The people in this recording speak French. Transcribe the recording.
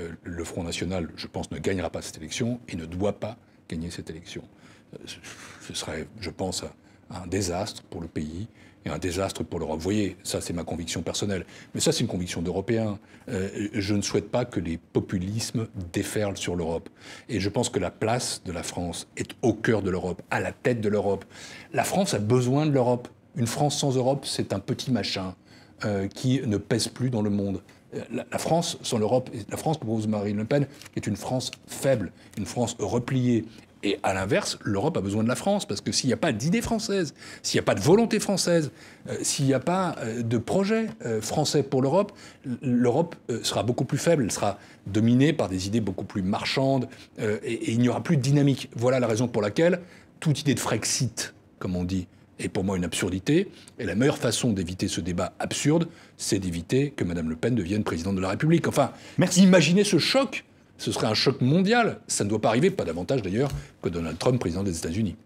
Euh, le Front National, je pense, ne gagnera pas cette élection et ne doit pas gagner cette élection. Euh, ce serait, je pense, un désastre pour le pays et un désastre pour l'Europe. Vous voyez, ça c'est ma conviction personnelle, mais ça c'est une conviction d'Européen. Euh, je ne souhaite pas que les populismes déferlent sur l'Europe. Et je pense que la place de la France est au cœur de l'Europe, à la tête de l'Europe. La France a besoin de l'Europe. Une France sans Europe, c'est un petit machin. Euh, qui ne pèse plus dans le monde. Euh, la, France, sans l'Europe, la France que propose Marine Le Pen est une France faible, une France repliée. Et à l'inverse, l'Europe a besoin de la France, parce que s'il n'y a pas d'idée française, s'il n'y a pas de volonté française, euh, s'il n'y a pas de projet français pour l'Europe, l'Europe sera beaucoup plus faible, elle sera dominée par des idées beaucoup plus marchandes, et il n'y aura plus de dynamique. Voilà la raison pour laquelle toute idée de Frexit, comme on dit, est pour moi une absurdité. Et la meilleure façon d'éviter ce débat absurde, c'est d'éviter que Mme Le Pen devienne présidente de la République. Enfin, Merci. imaginez ce choc. Ce serait un choc mondial. Ça ne doit pas arriver, pas davantage d'ailleurs, que Donald Trump président des États-Unis.